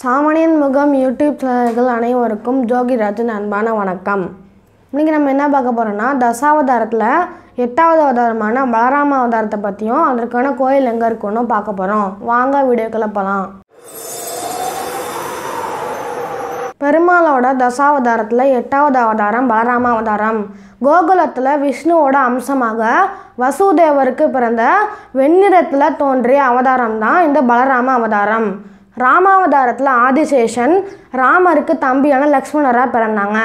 சாமானியன் முகம் யூடியூப் சேனல்கள் அனைவருக்கும் ஜோகிராஜன் அன்பான வணக்கம் இன்றைக்கி நம்ம என்ன பார்க்க போகிறோம்னா தசாவதாரத்தில் எட்டாவது அவதாரமான பலராம அவதாரத்தை பற்றியும் அதற்கான கோயில் எங்கே இருக்குன்னு பார்க்க போகிறோம் வாங்க வீடியோக்களை போகலாம் பெருமாளோட தசாவதாரத்தில் எட்டாவது அவதாரம் பலராம அவதாரம் கோகுலத்தில் விஷ்ணுவோட அம்சமாக வசுதேவருக்கு பிறந்த வெண்ணிறத்தில் தோன்றிய அவதாரம் தான் இந்த பலராம அவதாரம் ராமாவதாரத்தில் ஆதிசேஷன் ராமருக்கு தம்பியான லக்ஷ்மணராக பிறந்தாங்க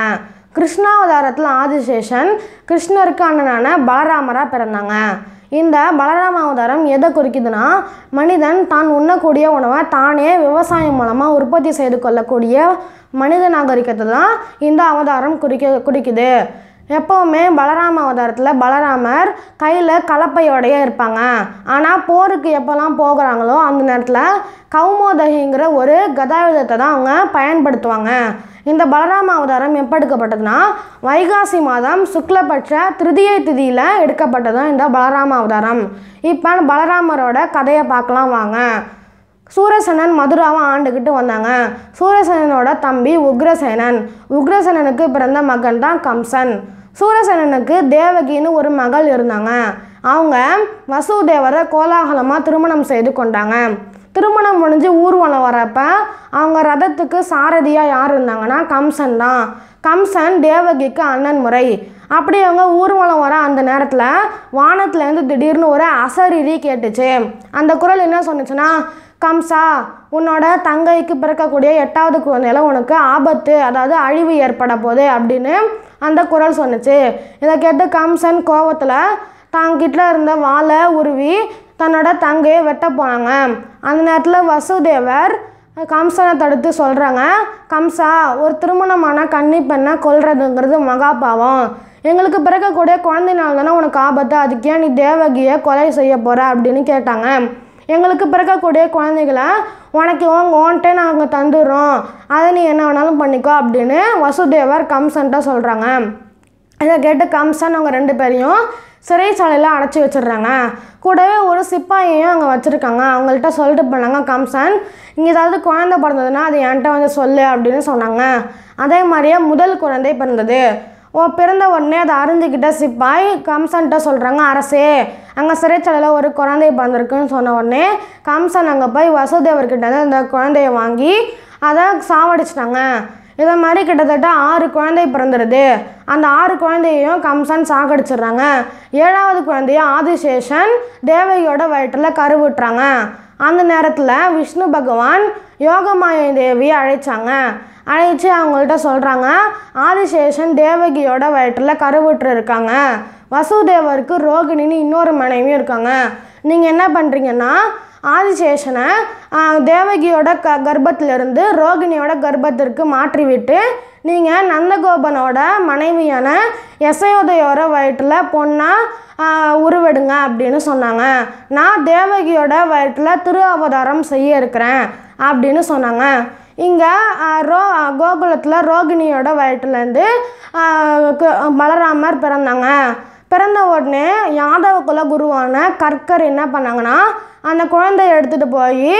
கிருஷ்ணாவதாரத்தில் ஆதிசேஷன் கிருஷ்ணருக்கு அண்ணனான பலராமராக பிறந்தாங்க இந்த பலராம அவதாரம் எதை குறிக்குதுன்னா மனிதன் தான் உண்ணக்கூடிய உணவை தானே விவசாயம் மூலமாக உற்பத்தி செய்து கொள்ளக்கூடிய மனித நாகரிகத்தை தான் இந்த அவதாரம் குறிக்க குறிக்குது எப்போவுமே பலராம அவதாரத்தில் பலராமர் கையில் கலப்பையோடையே இருப்பாங்க ஆனால் போருக்கு எப்போல்லாம் போகிறாங்களோ அந்த நேரத்தில் கௌமோதகிங்கிற ஒரு கதாயுதத்தை தான் அவங்க பயன்படுத்துவாங்க இந்த பலராம அவதாரம் எப்போ எடுக்கப்பட்டதுன்னா வைகாசி மாதம் சுக்லபட்ச திருதியை திதியில் எடுக்கப்பட்டதும் இந்த பலராம அவதாரம் இப்போ பலராமரோட கதையை பார்க்கலாம் வாங்க சூரசேனன் மதுராவை ஆண்டுக்கிட்டு வந்தாங்க சூரசேனனோட தம்பி உக்ரசேனன் உக்ரசேனனுக்கு பிறந்த மகன் தான் கம்சன் சூரசேனனுக்கு தேவகின்னு ஒரு மகள் இருந்தாங்க அவங்க வசுதேவரை கோலாகலமாக திருமணம் செய்து கொண்டாங்க திருமணம் முடிஞ்சு ஊர்வலம் வரப்ப அவங்க ரதத்துக்கு சாரதியாக யார் இருந்தாங்கன்னா கம்சன் தான் கம்சன் தேவகிக்கு அண்ணன் முறை அப்படி அவங்க ஊர்வலம் வர அந்த நேரத்தில் வானத்துலேருந்து திடீர்னு ஒரு அசரீதி கேட்டுச்சு அந்த குரல் என்ன சொன்னிச்சுன்னா கம்சா உன்னோட தங்கைக்கு பிறக்கக்கூடிய எட்டாவது குழந்தையில உனக்கு ஆபத்து அதாவது அழிவு ஏற்பட போகுது அப்படின்னு அந்த குரல் சொன்னிச்சு இதை கேட்டு கம்சன் கோவத்தில் தாங்கிட்ட இருந்த வாழை உருவி தன்னோட தங்கையை வெட்ட போனாங்க அந்த நேரத்தில் வசுதேவர் கம்சனை தடுத்து சொல்கிறாங்க கம்சா ஒரு திருமணமான கன்னி பெண்ணை கொல்றதுங்கிறது மகாபாவம் எங்களுக்கு பிறக்கக்கூடிய குழந்தைனால்தானே தானே உனக்கு ஆபத்து அதுக்கே நீ தேவகியை கொலை செய்ய போகிற அப்படின்னு கேட்டாங்க எங்களுக்கு பிறக்கக்கூடிய குழந்தைகளை உனக்கு ஓன்ட்டே நாங்கள் தந்துடுறோம் அதை நீ என்ன வேணாலும் பண்ணிக்கோ அப்படின்னு வசுதேவர் கம்சன்ட்டாக சொல்கிறாங்க இதை கேட்டு கம்சன் அவங்க ரெண்டு பேரையும் சிறைச்சாலையில் அடைச்சி வச்சிடுறாங்க கூடவே ஒரு சிப்பாயையும் அங்கே வச்சுருக்காங்க அவங்கள்ட்ட சொல்லிட்டு போனாங்க கம்சன் இங்கே ஏதாவது குழந்தை பிறந்ததுன்னா அது என்கிட்ட வந்து சொல்லு அப்படின்னு சொன்னாங்க அதே மாதிரியே முதல் குழந்தை பிறந்தது பிறந்த உடனே அதை அறிஞ்சிக்கிட்ட சிப்பாய் கம்சன்கிட்ட சொல்கிறாங்க அரசே அங்கே சிறைச்சாலையில் ஒரு குழந்தை பிறந்திருக்குன்னு சொன்ன உடனே கம்சன் அங்கே போய் வசுதேவர்கிட்ட தான் இந்த குழந்தைய வாங்கி அதை சாவடிச்சிட்டாங்க இதை மாதிரி கிட்டத்தட்ட ஆறு குழந்தை பிறந்துடுது அந்த ஆறு குழந்தையையும் கம்சன் சாகடிச்சிடுறாங்க ஏழாவது குழந்தைய ஆதிசேஷன் தேவையோட வயிற்றில் கருவிட்டுறாங்க அந்த நேரத்தில் விஷ்ணு பகவான் யோகமாய தேவியை அழைச்சாங்க அழைச்சி அவங்கள்ட்ட சொல்கிறாங்க ஆதிசேஷன் தேவகியோட வயிற்றில் கருவுற்று இருக்காங்க வசுதேவருக்கு ரோகிணின்னு இன்னொரு மனைவியும் இருக்காங்க நீங்கள் என்ன பண்ணுறீங்கன்னா ஆதிசேஷனை தேவகியோட க கர்ப்பத்திலிருந்து ரோகிணியோட கர்ப்பத்திற்கு மாற்றிவிட்டு நீங்கள் நந்தகோபனோட மனைவியான எசையோதையோட வயிற்றில் பொண்ணாக உருவெடுங்க அப்படின்னு சொன்னாங்க நான் தேவகியோட வயிற்றில் திரு அவதாரம் செய்ய இருக்கிறேன் அப்படின்னு சொன்னாங்க இங்கே ரோ கோகுலத்தில் ரோகிணியோட வயிற்றுலேருந்து மலராமர் பிறந்தாங்க பிறந்த உடனே யாதவ குல குருவான கற்கர் என்ன பண்ணாங்கன்னா அந்த குழந்தைய எடுத்துகிட்டு போய்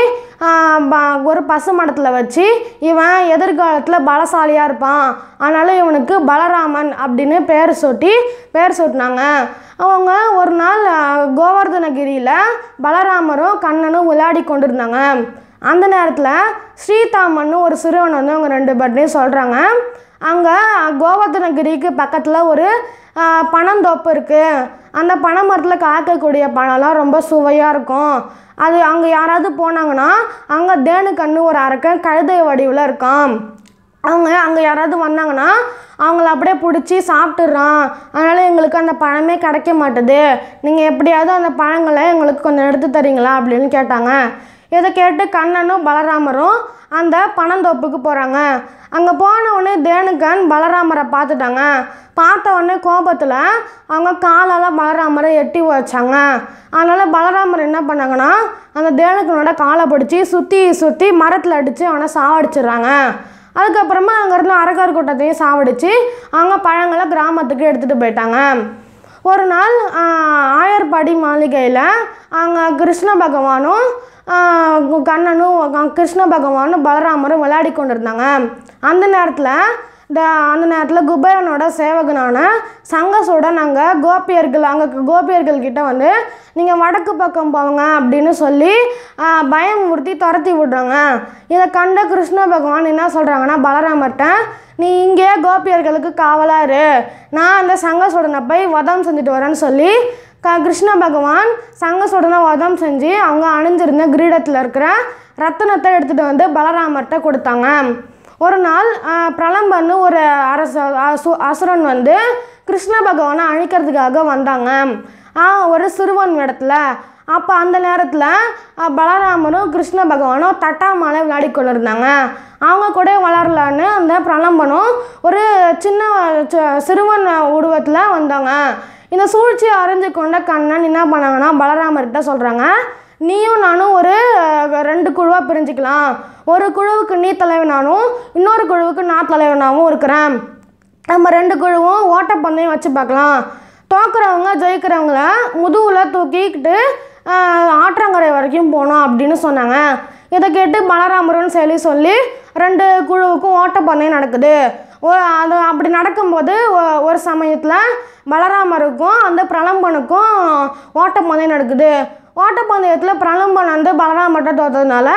ஒரு பசு மடத்தில் வச்சு இவன் எதிர்காலத்தில் பலசாலியாக இருப்பான் அதனால் இவனுக்கு பலராமன் அப்படின்னு பேர் சொட்டி பேர் சொட்டினாங்க அவங்க ஒரு நாள் கோவர்தனகிரியில் பலராமரும் கண்ணனும் விளையாடி கொண்டு இருந்தாங்க அந்த நேரத்தில் ஸ்ரீதாமன்னு ஒரு சிறுவன் வந்து அவங்க ரெண்டு பேர்ட்டையும் சொல்கிறாங்க அங்கே கோவர்த்தனகிரிக்கு பக்கத்தில் ஒரு பனந்தோப்பு இருக்குது அந்த பனை மரத்தில் காக்கக்கூடிய பழம்லாம் ரொம்ப சுவையாக இருக்கும் அது அங்கே யாராவது போனாங்கன்னா அங்கே தேனு கண்ணு ஒரு அரக்கன் கழுதை வடிவில் இருக்கும் அவங்க அங்கே யாராவது வந்தாங்கன்னா அவங்கள அப்படியே பிடிச்சி சாப்பிட்டுறான் அதனால் எங்களுக்கு அந்த பழமே கிடைக்க மாட்டுது நீங்கள் எப்படியாவது அந்த பழங்களை எங்களுக்கு கொஞ்சம் எடுத்து தரீங்களா அப்படின்னு கேட்டாங்க இதை கேட்டு கண்ணனும் பலராமரும் அந்த பனந்தோப்புக்கு போகிறாங்க அங்கே உடனே தேனுக்கன் பலராமரை பார்த்துட்டாங்க பார்த்த உடனே கோபத்தில் அவங்க காலால் பலராமரை எட்டி வச்சாங்க அதனால் பலராமர் என்ன பண்ணாங்கன்னா அந்த தேனுக்கனோட காலை பிடிச்சி சுற்றி சுற்றி மரத்தில் அடித்து அவனை சாவடிச்சிடுறாங்க அதுக்கப்புறமா அங்கேருந்து அரக்கர் கூட்டத்தையும் சாவடித்து அவங்க பழங்களை கிராமத்துக்கு எடுத்துகிட்டு போயிட்டாங்க ஒரு நாள் ஆயர்பாடி மாளிகையில் அங்கே கிருஷ்ண பகவானும் கண்ணனும் கிருஷ்ண பகவானும் பலராமரும் விளையாடி கொண்டிருந்தாங்க அந்த நேரத்தில் இந்த அந்த நேரத்தில் குபேரனோட சேவகனான சங்கசோட நாங்கள் கோபியர்கள் அங்கே கோபியர்கள் கிட்ட வந்து நீங்கள் வடக்கு பக்கம் போங்க அப்படின்னு சொல்லி பயமுறுத்தி துரத்தி விடுறாங்க இதை கண்ட கிருஷ்ண பகவான் என்ன சொல்கிறாங்கன்னா பலராமர்கிட்ட நீ இங்கே கோபியர்களுக்கு காவலாரு நான் அந்த சங்கசோடனை போய் வதம் செஞ்சுட்டு வரேன்னு சொல்லி க கிருஷ்ண பகவான் சங்க சுடன வதம் செஞ்சு அவங்க அணிஞ்சிருந்த கிரீடத்தில் இருக்கிற ரத்தனத்தை எடுத்துகிட்டு வந்து பலராமர்கிட்ட கொடுத்தாங்க ஒரு நாள் பிரலம்பன்னு ஒரு அரச அசு அசுரன் வந்து கிருஷ்ண பகவானை அழிக்கிறதுக்காக வந்தாங்க ஒரு சிறுவன் இடத்துல அப்போ அந்த நேரத்தில் பலராமரும் கிருஷ்ண பகவானும் தட்டாமலை விளையாடி கொண்டு இருந்தாங்க அவங்க கூட வளரலான்னு அந்த பிரலம்பனும் ஒரு சின்ன சிறுவன் உருவத்தில் வந்தாங்க இந்த சூழ்ச்சியை அறிஞ்சு கொண்ட கண்ணன் என்ன பண்ணாங்கன்னா பலராமர்கிட்ட சொல்கிறாங்க நீயும் நானும் ஒரு ரெண்டு குழுவாக பிரிஞ்சுக்கலாம் ஒரு குழுவுக்கு நீ தலைவனானும் இன்னொரு குழுவுக்கு நான் தலைவனாகவும் இருக்கிறேன் நம்ம ரெண்டு குழுவும் ஓட்டப்பந்தயம் வச்சு பார்க்கலாம் தோக்குறவங்க ஜெயிக்கிறவங்கள முதுகில் தூக்கிக்கிட்டு ஆற்றங்கரை வரைக்கும் போகணும் அப்படின்னு சொன்னாங்க இதை கேட்டு பலராமரன் சொல்லி சொல்லி ரெண்டு குழுவுக்கும் ஓட்டப்பந்தயம் நடக்குது அது அப்படி நடக்கும்போது ஒரு சமயத்தில் பலராமருக்கும் அந்த பிரலம்பனுக்கும் ஓட்டப்பந்தயம் நடக்குது ஓட்டப்பந்தயத்தில் பிரலம்பன் வந்து பலராமர்கிட்ட தோத்ததுனால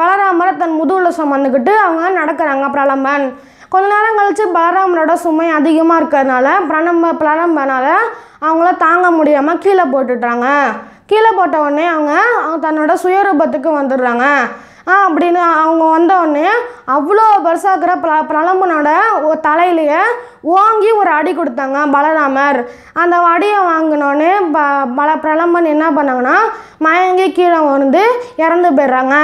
பலராமரை தன் முதுகுல சுமந்துக்கிட்டு அவங்க நடக்கிறாங்க பிரலம்பன் கொஞ்ச நேரம் கழித்து பலராமரோட சுமை அதிகமாக இருக்கிறதுனால பிரணம்ப பிரணம்பனால் அவங்கள தாங்க முடியாமல் கீழே போட்டுட்றாங்க கீழே போட்ட உடனே அவங்க தன்னோட சுயரூபத்துக்கு வந்துடுறாங்க அப்படின்னு அவங்க வந்தோடனே அவ்வளோ இருக்கிற பிர பிரலம்பனோட தலையிலேயே ஓங்கி ஒரு அடி கொடுத்தாங்க பலராமர் அந்த அடியை வாங்கினோடனே ப பல பிரலம்பன் என்ன பண்ணாங்கன்னா மயங்கி கீழே வந்து இறந்து போயிடுறாங்க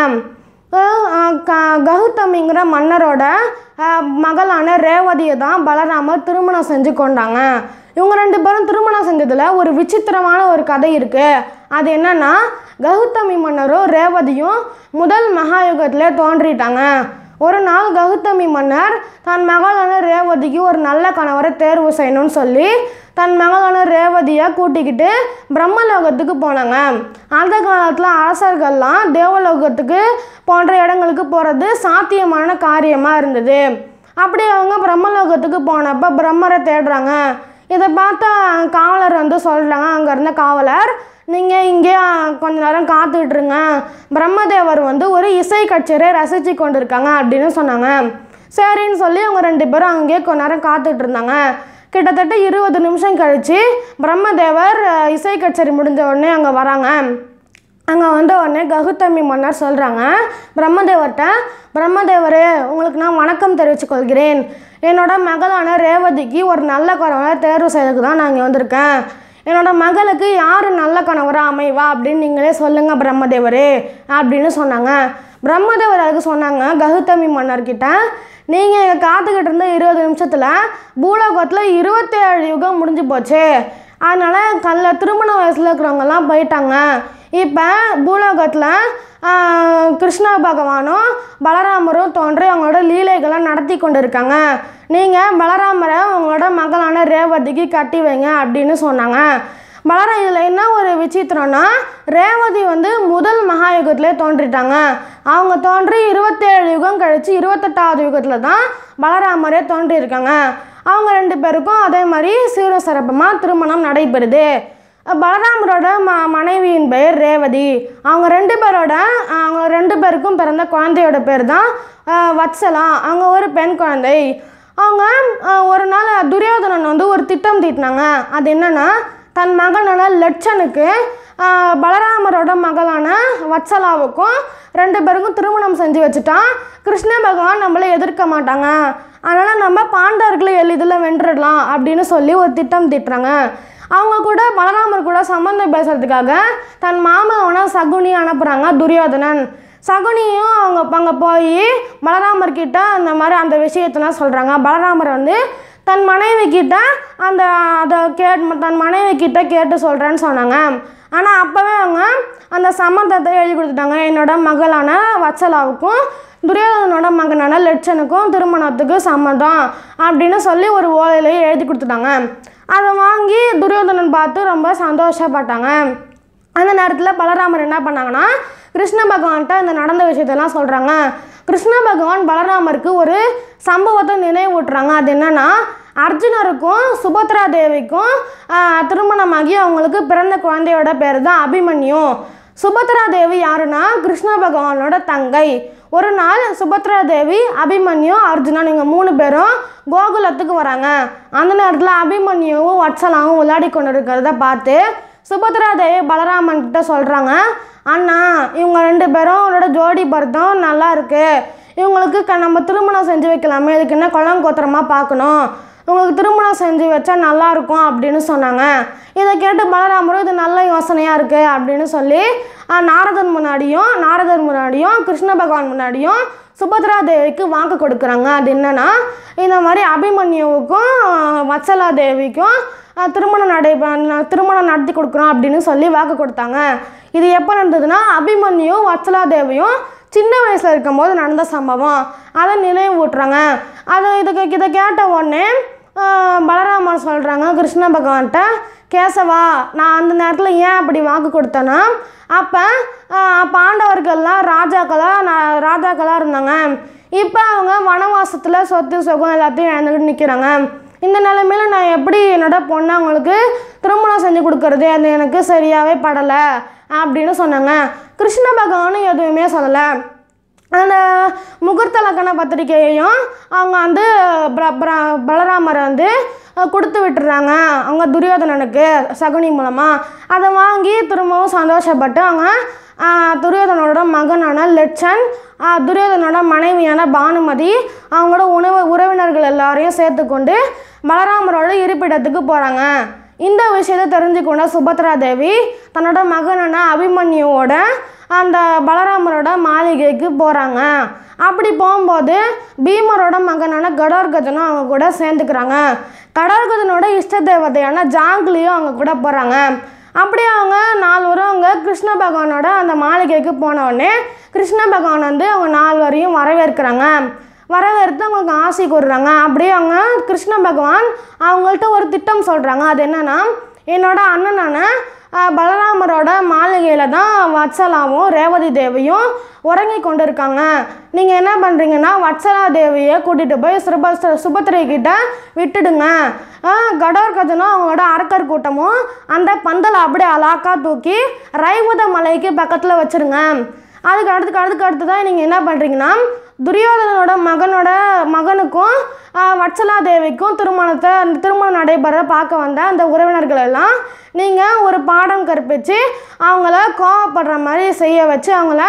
கௌதமிங்கிற மன்னரோட மகளான ரேவதியை தான் பலராமர் திருமணம் செஞ்சு கொண்டாங்க இவங்க ரெண்டு பேரும் திருமண சங்கத்தில் ஒரு விசித்திரமான ஒரு கதை இருக்குது அது என்னென்னா கௌதமி மன்னரும் ரேவதியும் முதல் மகாயுகத்தில் தோன்றிட்டாங்க ஒரு நாள் கௌதமி மன்னர் தன் மகளான ரேவதிக்கு ஒரு நல்ல கணவரை தேர்வு செய்யணும்னு சொல்லி தன் மகளான ரேவதியை கூட்டிக்கிட்டு பிரம்மலோகத்துக்கு போனாங்க அந்த காலத்தில் அரசர்கள்லாம் தேவலோகத்துக்கு போன்ற இடங்களுக்கு போகிறது சாத்தியமான காரியமாக இருந்தது அப்படி அவங்க பிரம்மலோகத்துக்கு போனப்போ பிரம்மரை தேடுறாங்க இதை பார்த்தா காவலர் வந்து சொல்கிறாங்க அங்கே இருந்த காவலர் நீங்கள் இங்கே கொஞ்ச நேரம் காத்துட்ருங்க பிரம்மதேவர் வந்து ஒரு இசை கச்சேரியை ரசித்து கொண்டு இருக்காங்க அப்படின்னு சொன்னாங்க சரின்னு சொல்லி அவங்க ரெண்டு பேரும் அங்கேயே கொஞ்ச நேரம் காத்துட்டு இருந்தாங்க கிட்டத்தட்ட இருபது நிமிஷம் கழித்து பிரம்மதேவர் இசை கச்சேரி முடிஞ்ச உடனே அங்கே வராங்க அங்கே வந்த உடனே ககுத்தமி மன்னர் சொல்கிறாங்க பிரம்மதேவர்கிட்ட பிரம்மதேவரே உங்களுக்கு நான் வணக்கம் தெரிவித்து கொள்கிறேன் என்னோடய மகளான ரேவதிக்கு ஒரு நல்ல கணவரை தேர்வு செய்யறதுக்கு தான் நான் இங்கே வந்திருக்கேன் என்னோடய மகளுக்கு யார் நல்ல கணவராக அமைவா அப்படின்னு நீங்களே சொல்லுங்கள் பிரம்மதேவரே அப்படின்னு சொன்னாங்க பிரம்மதேவர் அதுக்கு சொன்னாங்க ககுத்தமி மன்னர்கிட்ட நீங்கள் இங்கே காத்துக்கிட்டு இருந்த இருபது நிமிஷத்தில் பூலோகத்தில் இருபத்தேழு யுகம் முடிஞ்சு போச்சு அதனால் கல்ல திருமண வயசில் இருக்கிறவங்கெல்லாம் போயிட்டாங்க இப்போ பூலோகத்தில் கிருஷ்ண பகவானும் பலராமரும் தோன்றி அவங்களோட லீலைகளை நடத்தி கொண்டு இருக்காங்க நீங்கள் பலராமரை உங்களோட மகளான ரேவதிக்கு கட்டி வைங்க அப்படின்னு சொன்னாங்க பலரா இதில் என்ன ஒரு விசித்திரம்னா ரேவதி வந்து முதல் மகாயுகத்திலே தோன்றிட்டாங்க அவங்க தோன்றி இருபத்தேழு யுகம் கழித்து இருபத்தெட்டாவது யுகத்தில் தான் பலராமரே தோன்றியிருக்காங்க அவங்க ரெண்டு பேருக்கும் அதே மாதிரி சீர சிறப்பமாக திருமணம் நடைபெறுது பலராமரோட ம மனைவியின் பெயர் ரேவதி அவங்க ரெண்டு பேரோட அவங்க ரெண்டு பேருக்கும் பிறந்த குழந்தையோட பேர் தான் வத்சலா அவங்க ஒரு பெண் குழந்தை அவங்க ஒரு நாள் துரியோதனன் வந்து ஒரு திட்டம் தீட்டினாங்க அது என்னென்னா தன் மகனான லட்சனுக்கு பலராமரோட மகளான வச்சலாவுக்கும் ரெண்டு பேருக்கும் திருமணம் செஞ்சு வச்சுட்டான் கிருஷ்ண பகவான் நம்மளை எதிர்க்க மாட்டாங்க அதனால் நம்ம பாண்டவர்களை எளிதில் வென்றுடலாம் அப்படின்னு சொல்லி ஒரு திட்டம் திட்டுறாங்க அவங்க கூட பலராமர் கூட சம்மந்தம் பேசுகிறதுக்காக தன் மாமாவனை சகுனி அனுப்புகிறாங்க துரியோதனன் சகுனியும் அவங்க அங்கே போய் பலராமர்கிட்ட அந்த மாதிரி அந்த விஷயத்தெல்லாம் சொல்கிறாங்க பலராமர் வந்து தன் மனைவி கிட்ட அந்த அதை கேட் தன் மனைவி கிட்ட கேட்டு சொல்கிறேன்னு சொன்னாங்க ஆனால் அப்போவே அவங்க அந்த சம்மந்தத்தை எழுதி கொடுத்துட்டாங்க என்னோட மகளான வச்சலாவுக்கும் துரியோதனோட மகனான லட்சனுக்கும் திருமணத்துக்கு சம்மந்தம் அப்படின்னு சொல்லி ஒரு ஓலையிலேயே எழுதி கொடுத்துட்டாங்க அதை வாங்கி துரியோதனன் பார்த்து ரொம்ப சந்தோஷப்பட்டாங்க அந்த நேரத்தில் பலராமர் என்ன பண்ணாங்கன்னா கிருஷ்ண பகவான்கிட்ட இந்த நடந்த விஷயத்தெல்லாம் சொல்கிறாங்க கிருஷ்ண பகவான் பலராமருக்கு ஒரு சம்பவத்தை நினைவூட்டுறாங்க அது என்னென்னா அர்ஜுனருக்கும் சுபத்ரா தேவிக்கும் திருமணமாகி அவங்களுக்கு பிறந்த குழந்தையோட பேர் தான் அபிமன்யு சுபத்ரா தேவி யாருன்னா கிருஷ்ண பகவானோட தங்கை ஒரு நாள் சுபத்ரா தேவி அபிமன்யு அர்ஜுனன் இவங்க மூணு பேரும் கோகுலத்துக்கு வராங்க அந்த நேரத்தில் அபிமன்யுவும் வட்சலாவும் விளையாடி கொண்டு இருக்கிறத பார்த்து சுபத்ராதேவி பலராமன் கிட்ட சொல்கிறாங்க அண்ணா இவங்க ரெண்டு பேரும் அவரோட ஜோடி பருத்தம் நல்லா இருக்குது இவங்களுக்கு க நம்ம திருமணம் செஞ்சு வைக்கலாமே இதுக்கு என்ன குளங்கோத்திரமாக பார்க்கணும் இவங்களுக்கு திருமணம் செஞ்சு வச்சா நல்லாயிருக்கும் அப்படின்னு சொன்னாங்க இதை கேட்டு பலராமரும் இது நல்ல யோசனையாக இருக்குது அப்படின்னு சொல்லி நாரதன் முன்னாடியும் நாரதர் முன்னாடியும் கிருஷ்ண பகவான் முன்னாடியும் சுபத்ரா தேவிக்கு வாக்கு கொடுக்குறாங்க அது என்னென்னா இந்த மாதிரி அபிமன்யுவுக்கும் வச்சலா தேவிக்கும் திருமணம் நடை திருமணம் நடத்தி கொடுக்குறோம் அப்படின்னு சொல்லி வாக்கு கொடுத்தாங்க இது எப்போ நடந்ததுன்னா அபிமன்யும் வச்சலாதேவியும் சின்ன வயசில் இருக்கும்போது நடந்த சம்பவம் அதை நினைவூட்டுறாங்க அதை இதுக்கு இதை கேட்ட உடனே பலராமன் சொல்கிறாங்க கிருஷ்ண பகவான்கிட்ட கேசவா நான் அந்த நேரத்தில் ஏன் அப்படி வாக்கு கொடுத்தேன்னா அப்போ பாண்டவர்கள்லாம் ராஜாக்களாக நான் ராஜாக்களாக இருந்தாங்க இப்போ அவங்க வனவாசத்தில் சொத்து சுகம் எல்லாத்தையும் இழந்துக்கிட்டு நிற்கிறாங்க இந்த நிலைமையில் நான் எப்படி என்னோட பொண்ணை அவங்களுக்கு திருமணம் செஞ்சு கொடுக்கறது அது எனக்கு சரியாகவே படலை அப்படின்னு சொன்னாங்க கிருஷ்ண பகவானும் எதுவுமே சொல்லலை அந்த முகூர்த்த லக்கண பத்திரிகையையும் அவங்க வந்து பலராமரை வந்து கொடுத்து விட்டுறாங்க அவங்க துரியோதனனுக்கு சகுனி மூலமாக அதை வாங்கி திரும்பவும் சந்தோஷப்பட்டு அவங்க துரியோதனோட மகனான லட்சன் துரியோதனோட மனைவியான பானுமதி அவங்களோட உணவு உறவினர்கள் எல்லாரையும் சேர்த்துக்கொண்டு பலராமரோட இருப்பிடத்துக்கு போகிறாங்க இந்த விஷயத்தை தெரிஞ்சுக்கொண்ட சுபத்ரா தேவி தன்னோட மகனான அபிமன்யுவோட அந்த பலராமரோட மாளிகைக்கு போகிறாங்க அப்படி போகும்போது பீமரோட மகனான கடோர்கதனும் அவங்க கூட சேர்ந்துக்கிறாங்க கடோர்கதனோட இஷ்ட தேவதையான ஜாங்கிலியும் அவங்க கூட போகிறாங்க அப்படியே அவங்க நால்வரும் அவங்க கிருஷ்ண பகவானோட அந்த மாளிகைக்கு போனவுடனே கிருஷ்ண பகவான் வந்து அவங்க நால்வரையும் வரவேற்கிறாங்க வரவேற்று அவங்களுக்கு ஆசை கூடுறாங்க அப்படியே அவங்க கிருஷ்ண பகவான் அவங்கள்ட்ட ஒரு திட்டம் சொல்கிறாங்க அது என்னென்னா என்னோடய அண்ணனான பலராமரோட மாளிகையில் தான் வட்சலாவும் ரேவதி தேவியும் உறங்கி கொண்டு இருக்காங்க நீங்கள் என்ன பண்ணுறீங்கன்னா வட்சலா தேவியை கூட்டிகிட்டு போய் சுப சுபத்திரைக்கிட்ட விட்டுடுங்க கடோர் கஜனும் அவங்களோட அரக்கர் கூட்டமும் அந்த பந்தலை அப்படியே அலாக்கா தூக்கி ரைவத மலைக்கு பக்கத்தில் வச்சுருங்க அதுக்கு அடுத்து அடுத்துக்கு அடுத்து தான் நீங்கள் என்ன பண்ணுறீங்கன்னா துரியோதனோட மகனோட மகனுக்கும் வட்சலா தேவிக்கும் திருமணத்தை அந்த திருமணம் நடைபெற பார்க்க வந்த அந்த உறவினர்கள் எல்லாம் நீங்கள் ஒரு பாடம் கற்பித்து அவங்கள கோவப்படுற மாதிரி செய்ய வச்சு அவங்கள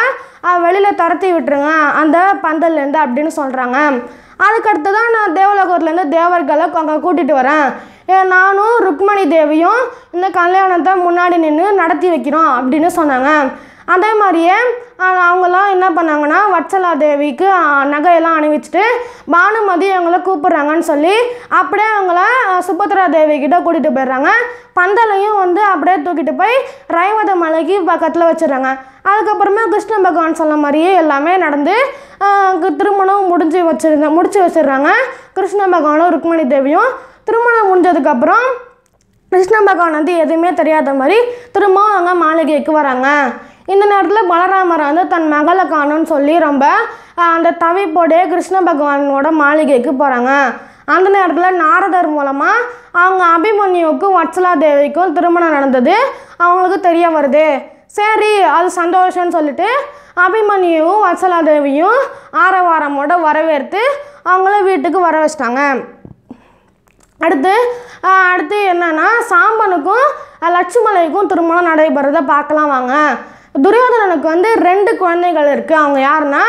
வெளியில் துரத்தி விட்டுருங்க அந்த பந்தல்லேருந்து அப்படின்னு சொல்கிறாங்க அதுக்கடுத்து தான் நான் தேவலோகத்துலேருந்து தேவர்களை அங்கே கூட்டிகிட்டு வரேன் நானும் ருக்மணி தேவியும் இந்த கல்யாணத்தை முன்னாடி நின்று நடத்தி வைக்கிறோம் அப்படின்னு சொன்னாங்க அதே மாதிரியே அவங்களாம் என்ன பண்ணாங்கன்னா வட்சலா தேவிக்கு நகையெல்லாம் அணிவிச்சிட்டு பானுமதி அவங்கள கூப்பிட்றாங்கன்னு சொல்லி அப்படியே அவங்கள சுபத்ரா தேவி கிட்டே கூட்டிகிட்டு போயிடுறாங்க பந்தலையும் வந்து அப்படியே தூக்கிட்டு போய் ரைவத மலைக்கு பக்கத்தில் வச்சிடுறாங்க அதுக்கப்புறமே கிருஷ்ண பகவான் சொன்ன மாதிரியே எல்லாமே நடந்து திருமணம் முடிஞ்சு வச்சுருந்த முடிச்சு வச்சிடுறாங்க கிருஷ்ண பகவானும் ருக்மணி தேவியும் திருமணம் முடிஞ்சதுக்கப்புறம் கிருஷ்ண பகவான் வந்து எதுவுமே தெரியாத மாதிரி திரும்பவும் அவங்க மாளிகைக்கு வராங்க இந்த நேரத்தில் பலராமர் வந்து தன் மகளை காணும்னு சொல்லி ரொம்ப அந்த தவிப்போடைய கிருஷ்ண பகவானோட மாளிகைக்கு போகிறாங்க அந்த நேரத்தில் நாரதர் மூலமாக அவங்க அபிமன்யுவுக்கும் வட்சலா தேவிக்கும் திருமணம் நடந்தது அவங்களுக்கு தெரிய வருது சரி அது சந்தோஷம்னு சொல்லிட்டு அபிமன்யுவும் வட்சலா தேவியும் ஆரவாரமோட வரவேற்று அவங்கள வீட்டுக்கு வர வச்சிட்டாங்க அடுத்து அடுத்து என்னென்னா சாம்பனுக்கும் லட்சுமலைக்கும் திருமணம் நடைபெறதை பார்க்கலாம் வாங்க துரியோதனனுக்கு வந்து ரெண்டு குழந்தைகள் இருக்குது அவங்க யாருன்னா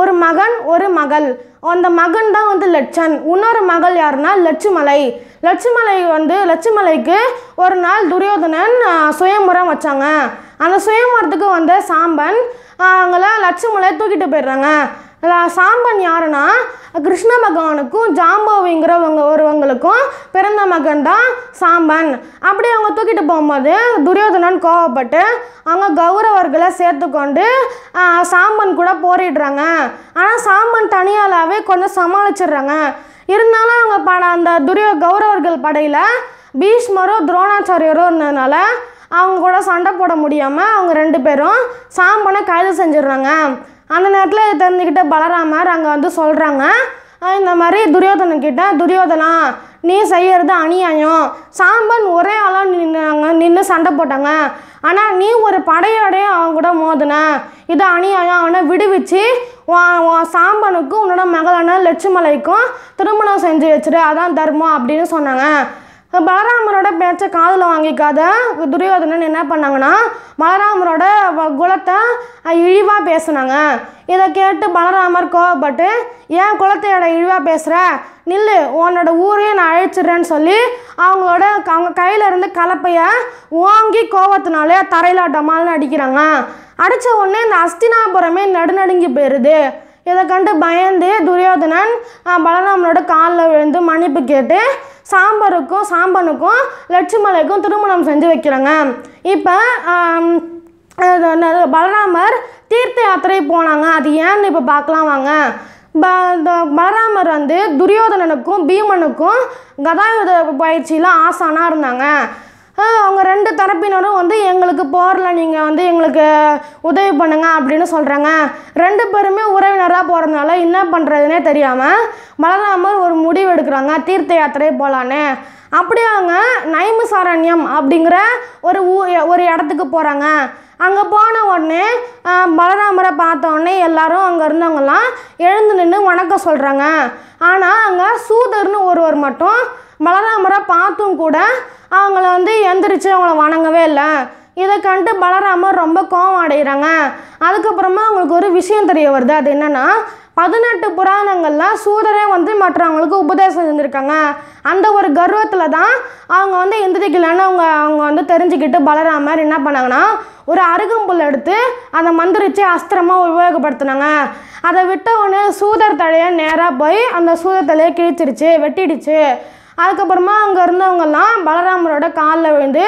ஒரு மகன் ஒரு மகள் அந்த மகன் தான் வந்து லட்சன் இன்னொரு மகள் யாருன்னா லட்சுமலை லட்சுமலை வந்து லட்சுமலைக்கு ஒரு நாள் துரியோதனன் சுயமுறம் வச்சாங்க அந்த சுயமுறத்துக்கு வந்த சாம்பன் அவங்கள லட்சுமலை தூக்கிட்டு போயிடுறாங்க சாம்பன் யாருன்னா கிருஷ்ண பகவானுக்கும் ஜாம்பவிங்கிறவங்க ஒருவங்களுக்கும் பிறந்த மகன் தான் சாம்பன் அப்படி அவங்க தூக்கிட்டு போகும்போது துரியோதனன் கோவப்பட்டு அவங்க கௌரவர்களை சேர்த்துக்கொண்டு சாம்பன் கூட போரிடுறாங்க ஆனால் சாம்பன் தனியாலாவே கொஞ்சம் சமாளிச்சிடுறாங்க இருந்தாலும் அவங்க பட அந்த துரியோ கௌரவர்கள் படையில் பீஷ்மரும் துரோணாச்சாரியரும் இருந்ததுனால அவங்க கூட சண்டை போட முடியாமல் அவங்க ரெண்டு பேரும் சாம்பனை கைது செஞ்சிடுறாங்க அந்த நேரத்தில் தன்னுக்கிட்ட பலராமர் அங்கே வந்து சொல்கிறாங்க இந்த மாதிரி துரியோதனக்கிட்ட துரியோதனா நீ செய்கிறது அநியாயம் சாம்பன் ஒரே ஆளாக நின்னாங்க நின்று சண்டை போட்டாங்க ஆனால் நீ ஒரு படையோடய அவன் கூட மோதின இது அநியாயம் அவனை விடுவிச்சு சாம்பனுக்கும் உன்னோட மகளான லட்சுமலைக்கும் திருமணம் செஞ்சு வச்சுரு அதான் தர்மம் அப்படின்னு சொன்னாங்க பலராமரோட பேச்சை காதில் வாங்கிக்காத துரியோதனன் என்ன பண்ணாங்கன்னா பலராமரோட குலத்தை இழிவாக பேசுனாங்க இதை கேட்டு பலராமர் கோவப்பட்டு ஏன் குலத்தையோட இழிவாக பேசுகிற நில்லு உன்னோட ஊரையும் நான் அழைச்சிடுறேன்னு சொல்லி அவங்களோட அவங்க கையில் இருந்து கலப்பையை ஓங்கி கோவத்தினாலே தரையில் டமால்னு அடிக்கிறாங்க அடித்த உடனே இந்த அஸ்தினாபுரமே நடுநடுங்கி போயிடுது இதை கண்டு பயந்து துரியோதனன் பலராமனோட காலில் விழுந்து மன்னிப்பு கேட்டு சாம்பருக்கும் சாம்பனுக்கும் லட்சுமலைக்கும் திருமணம் செஞ்சு வைக்கிறாங்க இப்போ பலராமர் தீர்த்த யாத்திரை போனாங்க அது ஏன்னு இப்போ பார்க்கலாம் வாங்க பலராமர் வந்து துரியோதனனுக்கும் பீமனுக்கும் கதாயுத பயிற்சியில் ஆசானாக இருந்தாங்க அவங்க ரெண்டு தரப்பினரும் வந்து எங்களுக்கு போரில் நீங்கள் வந்து எங்களுக்கு உதவி பண்ணுங்கள் அப்படின்னு சொல்கிறாங்க ரெண்டு பேருமே உறவினராக போகிறதுனால என்ன பண்ணுறதுனே தெரியாமல் பலராமர் ஒரு முடிவு எடுக்கிறாங்க தீர்த்த யாத்திரை போகலான்னு அப்படி அவங்க சாரண்யம் அப்படிங்கிற ஒரு ஊ ஒரு இடத்துக்கு போகிறாங்க அங்கே போன உடனே பலராமரை பார்த்த உடனே எல்லாரும் அங்கே இருந்தவங்கலாம் எழுந்து நின்று வணக்கம் சொல்கிறாங்க ஆனால் அங்கே சூதர்னு ஒருவர் மட்டும் பலராமரை பார்த்தும் கூட அவங்கள வந்து எந்திரிச்சு அவங்கள வணங்கவே இல்லை இதை கண்டு பலராமர் ரொம்ப கோவம் அடைகிறாங்க அதுக்கப்புறமா அவங்களுக்கு ஒரு விஷயம் தெரிய வருது அது என்னென்னா பதினெட்டு புராணங்களில் சூதரே வந்து மற்றவங்களுக்கு உபதேசம் செஞ்சுருக்காங்க அந்த ஒரு கர்வத்தில் தான் அவங்க வந்து எந்திரிக்கலன்னு அவங்க அவங்க வந்து தெரிஞ்சுக்கிட்டு பலராமர் என்ன பண்ணாங்கன்னா ஒரு அருகம்புல் எடுத்து அதை மந்திரிச்சு அஸ்திரமாக உபயோகப்படுத்தினாங்க அதை விட்ட உடனே சூதர் தலையை நேராக போய் அந்த சூதர் தலையை கிழிச்சிருச்சு வெட்டிடுச்சு அதுக்கப்புறமா அங்கே இருந்தவங்கெல்லாம் பலராமரோட காலில் விழுந்து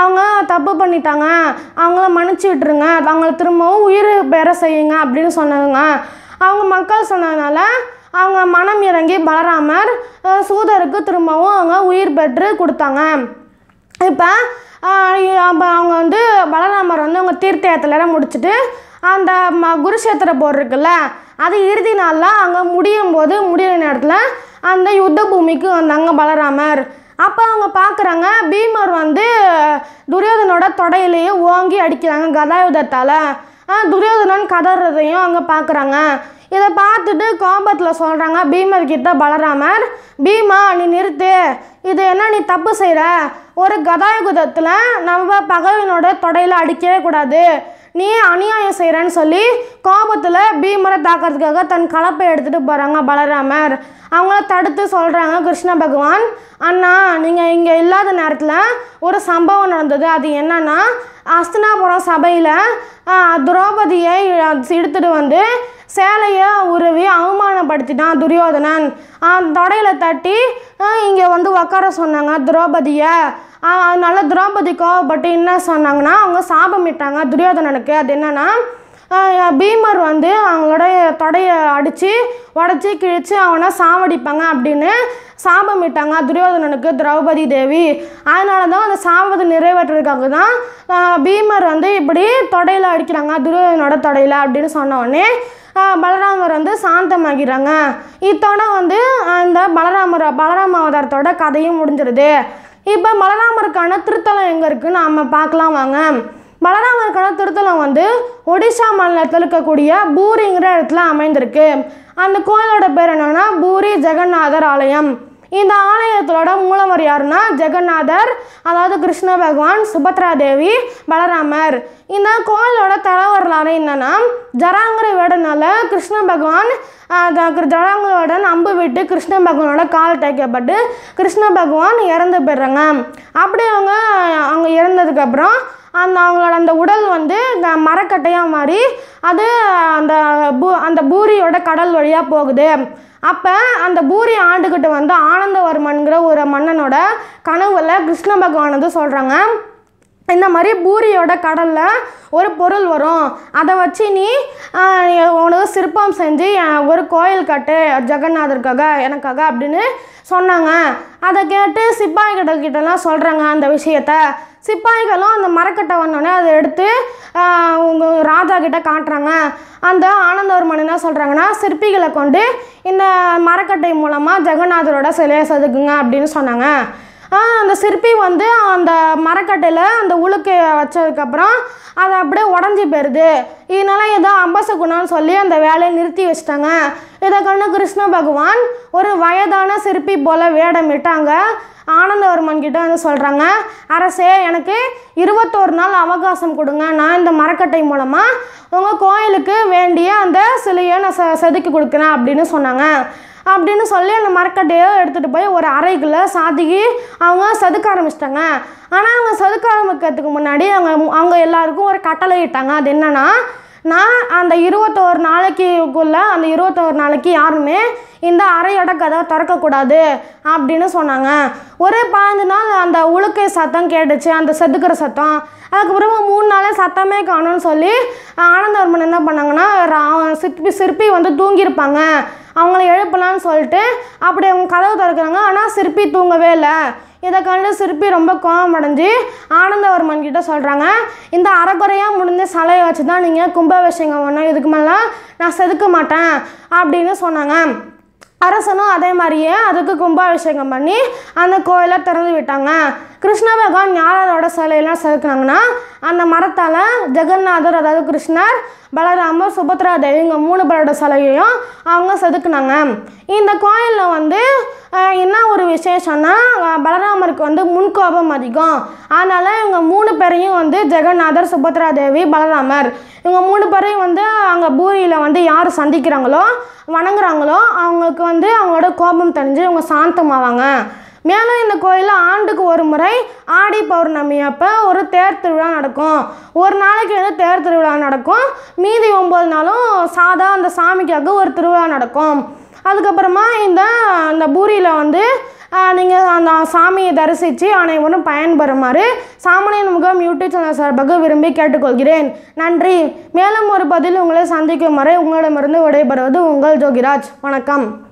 அவங்க தப்பு பண்ணிட்டாங்க அவங்கள மன்னிச்சு விட்டுருங்க அவங்கள திரும்பவும் உயிர் பெற செய்யுங்க அப்படின்னு சொன்னாங்க அவங்க மக்கள் சொன்னதுனால அவங்க மனம் இறங்கி பலராமர் சூதருக்கு திரும்பவும் அவங்க உயிர் பெற்று கொடுத்தாங்க இப்போ அவங்க வந்து பலராமர் வந்து அவங்க தீர்த்த யாத்திரை முடிச்சுட்டு அந்த ம குருஷேத்திர போர் இருக்குல்ல அது இறுதி நாளில் அங்கே முடியும் போது முடியிற நேரத்தில் அந்த யுத்த பூமிக்கு வந்தாங்க பலராமர் அப்போ அவங்க பார்க்குறாங்க பீமர் வந்து துரியோதனோட தொடையிலேயே ஓங்கி அடிக்கிறாங்க கதாயுதத்தால் துரியோதனன் கதறதையும் அவங்க பார்க்குறாங்க இதை பார்த்துட்டு கோபத்தில் சொல்கிறாங்க பீமர் கிட்ட பலராமர் பீமா நீ நிறுத்து இது என்ன நீ தப்பு செய்கிற ஒரு கதாயுதத்தில் நம்ம பகவினோட தொடையில் அடிக்கவே கூடாது நீ அநியாயம் செய்கிறேன்னு சொல்லி கோபத்தில் பீமரை தாக்கிறதுக்காக தன் கலப்பை எடுத்துகிட்டு போகிறாங்க பலராமர் அவங்கள தடுத்து சொல்கிறாங்க கிருஷ்ண பகவான் அண்ணா நீங்கள் இங்கே இல்லாத நேரத்தில் ஒரு சம்பவம் நடந்தது அது என்னன்னா அஸ்தினாபுரம் சபையில் திரௌபதியை இழுத்துட்டு வந்து சேலையை உருவி அவமானப்படுத்தினான் துரியோதனன் தொடையில் தட்டி இங்கே வந்து உக்கார சொன்னாங்க திரௌபதியை அதனால திரௌபதிக்கோ பட் என்ன சொன்னாங்கன்னா அவங்க சாபமிட்டாங்க துரியோதனனுக்கு அது என்னென்னா பீமர் வந்து அவங்களோட தொடையை அடித்து உடச்சி கிழித்து அவனை சாவடிப்பாங்க அப்படின்னு சாபமிட்டாங்க துரியோதனனுக்கு திரௌபதி தேவி அதனால தான் அந்த சாபத்தை நிறைவேற்றுறதுக்காக தான் பீமர் வந்து இப்படி தொடையில் அடிக்கிறாங்க துரியோதனோட தொடையில் அப்படின்னு சொன்னோடனே பலராமர் வந்து சாந்தமாகிறாங்க இத்தோட வந்து அந்த பலரா பலராமர் பலராம அவதாரத்தோட கதையும் முடிஞ்சிருது இப்போ பலராமருக்கான திருத்தலம் எங்கே இருக்குதுன்னு நம்ம பார்க்கலாம் வாங்க பலராமருக்கான திருத்தலம் வந்து ஒடிசா மாநிலத்தில் இருக்கக்கூடிய பூரிங்கிற இடத்துல அமைந்திருக்கு அந்த கோயிலோட பேர் என்னென்னா பூரி ஜெகநாதர் ஆலயம் இந்த ஆலயத்தோட மூலவர் யாருன்னா ஜெகநாதர் அதாவது கிருஷ்ண பகவான் சுபத்ரா தேவி பலராமர் இந்த கோயிலோட தர என்னன்னா ஜராங்கிற வேடனால கிருஷ்ண பகவான் ஜராங்கரோட அம்பு விட்டு கிருஷ்ண பகவானோட கால் தைக்கப்பட்டு கிருஷ்ண பகவான் இறந்து போயிடுறாங்க அப்படி அவங்க அவங்க இறந்ததுக்கப்புறம் அந்த அவங்களோட அந்த உடல் வந்து இந்த மரக்கட்டையாக மாறி அது அந்த பூ அந்த பூரியோட கடல் வழியாக போகுது அப்போ அந்த பூரி ஆண்டுக்கிட்ட வந்து ஆனந்தவர்மன்கிற ஒரு மன்னனோட கனவுல கிருஷ்ண பகவான் வந்து சொல்கிறாங்க இந்த மாதிரி பூரியோட கடலில் ஒரு பொருள் வரும் அதை வச்சு நீ உனக்கு சிற்பம் செஞ்சு ஒரு கோயில் கட்டு ஜெகநாதருக்காக எனக்காக அப்படின்னு சொன்னாங்க அதை கேட்டு சிப்பாய்கிட்ட கிட்டலாம் சொல்கிறாங்க அந்த விஷயத்த சிப்பாய்களும் அந்த மரக்கட்டை வந்தோடனே அதை எடுத்து உங்கள் ராஜா கிட்டே காட்டுறாங்க அந்த ஆனந்தவர்மன் என்ன சொல்கிறாங்கன்னா சிற்பிகளை கொண்டு இந்த மரக்கட்டை மூலமாக ஜெகநாதரோட சிலையை செதுக்குங்க அப்படின்னு சொன்னாங்க அந்த சிற்பி வந்து அந்த மரக்கட்டையில் அந்த உழுக்கு வச்சதுக்கப்புறம் அது அப்படியே உடஞ்சி போயிடுது இதனால் ஏதோ குணம்னு சொல்லி அந்த வேலையை நிறுத்தி வச்சிட்டாங்க இதை கண்ணு கிருஷ்ண பகவான் ஒரு வயதான சிற்பி போல் வேடமிட்டாங்க ஆனந்தவர்மன் கிட்ட வந்து சொல்கிறாங்க அரசே எனக்கு இருபத்தோரு நாள் அவகாசம் கொடுங்க நான் இந்த மரக்கட்டை மூலமாக உங்கள் கோயிலுக்கு வேண்டிய அந்த சிலையை நான் செதுக்கி கொடுக்குறேன் அப்படின்னு சொன்னாங்க அப்படின்னு சொல்லி அந்த மரக்கட்டையை எடுத்துகிட்டு போய் ஒரு அறைக்குள்ளே சாதிக்கி அவங்க சதுக்க ஆரம்பிச்சிட்டாங்க ஆனால் அவங்க சதுக்க ஆரம்பிக்கிறதுக்கு முன்னாடி அவங்க அவங்க எல்லாருக்கும் ஒரு கட்டளை இட்டாங்க அது என்னென்னா நான் அந்த இருபத்தோரு நாளைக்குள்ளே அந்த இருபத்தோரு நாளைக்கு யாருமே இந்த அறையோட கதவை திறக்கக்கூடாது அப்படின்னு சொன்னாங்க ஒரு பாஞ்சு நாள் அந்த உழுக்கை சத்தம் கேட்டுச்சு அந்த செதுக்கிற சத்தம் அதுக்கப்புறமா மூணு நாளே சத்தமே காணும்னு சொல்லி ஆனந்தவர்மன் என்ன பண்ணாங்கன்னா சிற்பி சிற்பி வந்து தூங்கியிருப்பாங்க அவங்கள எழுப்பலான்னு சொல்லிட்டு அப்படி அவங்க கதவு திறக்கிறாங்க ஆனால் சிற்பி தூங்கவே இல்லை இதை கண்டு சிற்பி ரொம்ப கோபம் அடைஞ்சு ஆனந்தவர்மன் கிட்ட சொல்கிறாங்க இந்த அரைக்குறையாக முடிஞ்ச சலையை வச்சு தான் நீங்கள் கும்பாபிஷேகம் ஒன்று இதுக்கு மேலே நான் செதுக்க மாட்டேன் அப்படின்னு சொன்னாங்க அரசனும் அதே மாதிரியே அதுக்கு கும்பாபிஷேகம் பண்ணி அந்த கோயிலை திறந்து விட்டாங்க கிருஷ்ண பகவான் யாரோட சிலையெல்லாம் செதுக்குனாங்கன்னா அந்த மரத்தால் ஜெகநாதர் அதாவது கிருஷ்ணர் பலராமர் சுபத்ரா தேவி இவங்க மூணு பேரோட சிலையையும் அவங்க செதுக்குனாங்க இந்த கோயிலில் வந்து என்ன ஒரு விசேஷம்னா பலராமருக்கு வந்து முன்கோபம் அதிகம் அதனால் இவங்க மூணு பேரையும் வந்து ஜெகநாதர் சுபத்ரா தேவி பலராமர் இவங்க மூணு பேரையும் வந்து அங்கே பூரியில் வந்து யார் சந்திக்கிறாங்களோ வணங்குறாங்களோ அவங்களுக்கு வந்து அவங்களோட கோபம் தெரிஞ்சு இவங்க சாந்தமாவாங்க மேலும் இந்த கோயிலில் ஆண்டுக்கு ஒரு முறை ஆடி பௌர்ணமி அப்போ ஒரு தேர் திருவிழா நடக்கும் ஒரு நாளைக்கு வந்து தேர் திருவிழா நடக்கும் மீதி ஒம்பது நாளும் சாதா அந்த சாமிக்காக ஒரு திருவிழா நடக்கும் அதுக்கப்புறமா இந்த அந்த பூரியில் வந்து நீங்கள் அந்த சாமியை தரிசித்து அனைவரும் பயன்பெறுமாறு சாமனியன் முகம் யூடியூப் சேனல் சார்பாக விரும்பி கேட்டுக்கொள்கிறேன் நன்றி மேலும் ஒரு பதில் உங்களை சந்திக்கும் வரை உங்களிடமிருந்து விடைபெறுவது உங்கள் ஜோகிராஜ் வணக்கம்